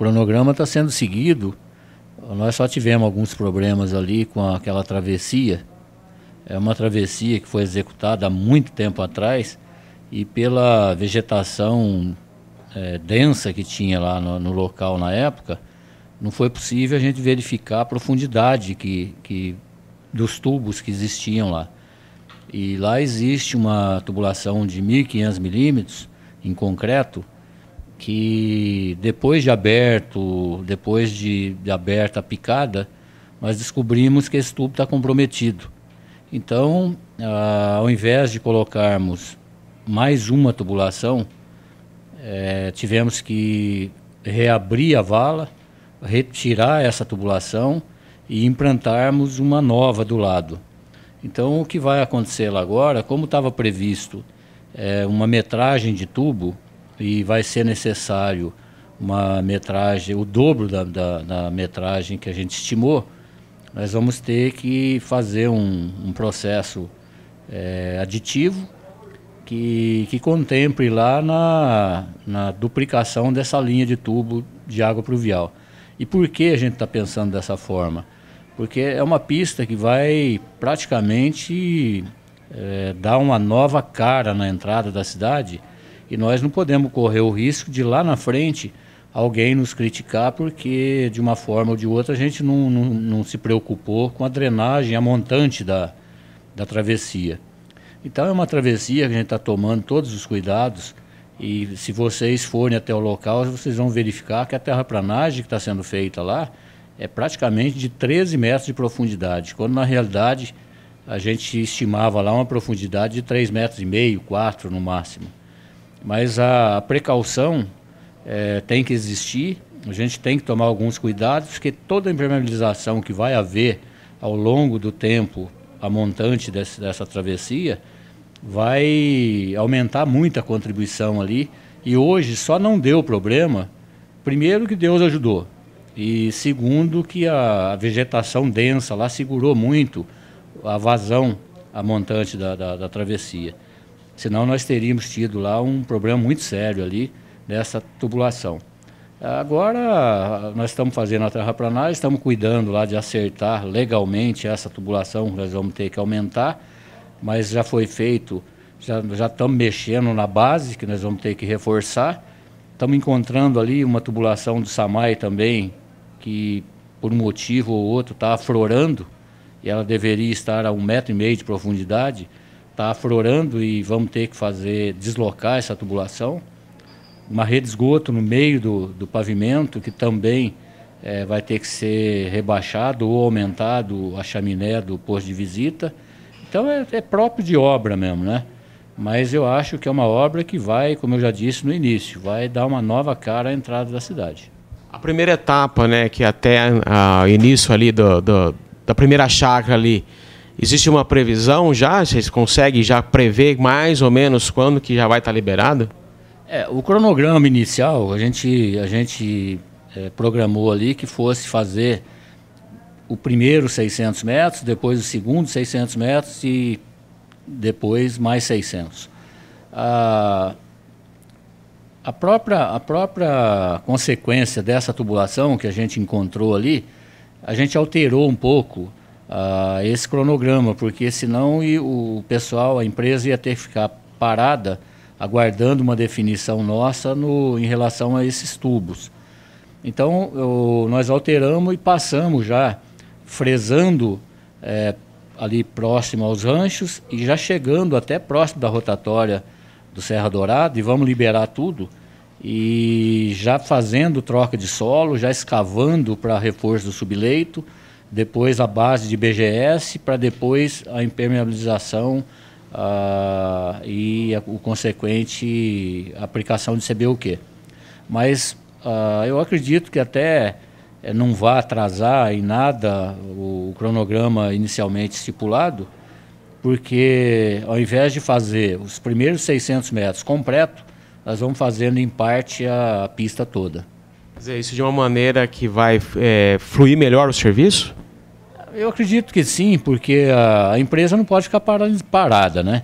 cronograma está sendo seguido. Nós só tivemos alguns problemas ali com aquela travessia. É uma travessia que foi executada há muito tempo atrás e pela vegetação é, densa que tinha lá no, no, local na época, não foi possível a gente verificar a profundidade que, que dos tubos que existiam lá. E lá existe uma tubulação de 1.500 milímetros em concreto, que depois de aberto, depois de, de aberta a picada, nós descobrimos que esse tubo está comprometido. Então, ah, ao invés de colocarmos mais uma tubulação, é, tivemos que reabrir a vala, retirar essa tubulação e implantarmos uma nova do lado. Então, o que vai acontecer agora, como estava previsto é, uma metragem de tubo, e vai ser necessário uma metragem, o dobro da, da, da metragem que a gente estimou, nós vamos ter que fazer um, um processo é, aditivo que, que contemple lá na, na duplicação dessa linha de tubo de água pluvial. E por que a gente está pensando dessa forma? Porque é uma pista que vai praticamente é, dar uma nova cara na entrada da cidade e nós não podemos correr o risco de lá na frente alguém nos criticar porque de uma forma ou de outra a gente não, não, não se preocupou com a drenagem, a montante da, da travessia. Então é uma travessia que a gente está tomando todos os cuidados e se vocês forem até o local, vocês vão verificar que a terraplanagem que está sendo feita lá é praticamente de 13 metros de profundidade, quando na realidade a gente estimava lá uma profundidade de 3 metros e meio, 4 no máximo. Mas a precaução é, tem que existir, a gente tem que tomar alguns cuidados, porque toda impermeabilização que vai haver ao longo do tempo a montante desse, dessa travessia vai aumentar muito a contribuição ali. E hoje só não deu problema, primeiro que Deus ajudou, e segundo que a vegetação densa lá segurou muito a vazão a montante da, da, da travessia senão nós teríamos tido lá um problema muito sério ali nessa tubulação. Agora nós estamos fazendo a terra terraplanagem, estamos cuidando lá de acertar legalmente essa tubulação, nós vamos ter que aumentar, mas já foi feito, já, já estamos mexendo na base, que nós vamos ter que reforçar. Estamos encontrando ali uma tubulação do Samai também, que por um motivo ou outro está aflorando, e ela deveria estar a um metro e meio de profundidade está aflorando e vamos ter que fazer deslocar essa tubulação. Uma rede de esgoto no meio do, do pavimento, que também é, vai ter que ser rebaixado ou aumentado a chaminé do posto de visita. Então é, é, próprio de obra mesmo, né? Mas eu acho que é uma obra que vai, como eu já disse no início, vai dar uma nova cara à entrada da cidade. A primeira etapa, né, que até o início ali do, do, da primeira chácara ali, Existe uma previsão já? Vocês conseguem já prever mais ou menos quando que já vai estar tá liberado? É, o cronograma inicial, a gente, a gente é, programou ali que fosse fazer o primeiro 600 metros, depois o segundo 600 metros e depois mais 600. A, a, própria, a própria consequência dessa tubulação que a gente encontrou ali, a gente alterou um pouco uh, esse cronograma, porque senão o pessoal, a empresa ia ter que ficar parada aguardando uma definição nossa no, em relação a esses tubos. Então, eu, nós alteramos e passamos já, fresando é, ali próximo aos ranchos e já chegando até próximo da rotatória do Serra Dourada e vamos liberar tudo e já fazendo troca de solo, já escavando para reforço do subleito, depois a base de BGS, para depois a impermeabilização uh, e a, o consequente aplicação de CBUQ. Mas uh, eu acredito que até eh, não vá atrasar em nada o, o cronograma inicialmente estipulado, porque ao invés de fazer os primeiros 600 metros completo, nós vamos fazendo em parte a pista toda dizer, isso de uma maneira que vai é, fluir melhor o serviço? Eu acredito que sim, porque a empresa não pode ficar parada, né?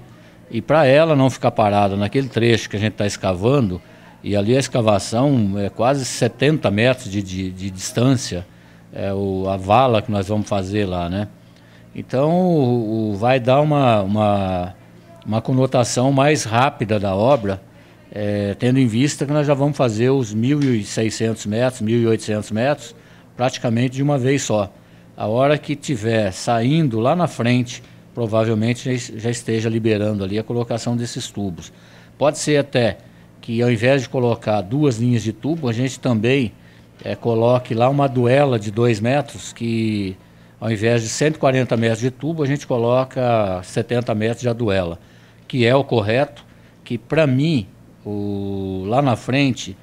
E para ela não ficar parada naquele trecho que a gente está escavando, e ali a escavação é quase 70 metros de, de, de distância, é o, a vala que nós vamos fazer lá, né? Então o, o vai dar uma, uma, uma conotação mais rápida da obra, é, tendo em vista que nós já vamos fazer os 1.600 metros, 1.800 metros, praticamente de uma vez só. A hora que tiver saindo lá na frente, provavelmente já esteja liberando ali a colocação desses tubos. Pode ser até que ao invés de colocar duas linhas de tubo, a gente também é, coloque lá uma duela de dois metros, que ao invés de 140 metros de tubo, a gente coloca 70 metros de duela, que é o correto, que para mim o, lá na frente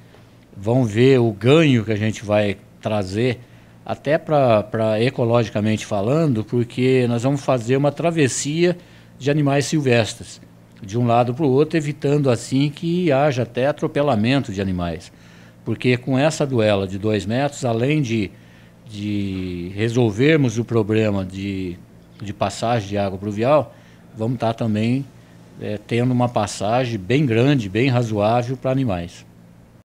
vão ver o ganho que a gente vai trazer, até para ecologicamente falando, porque nós vamos fazer uma travessia de animais silvestres, de um lado para o outro, evitando assim que haja até atropelamento de animais. Porque com essa duela de dois metros, além de, de resolvermos o problema de, de passagem de água pluvial, vamos estar tá também é, tendo uma passagem bem grande, bem razoável para animais.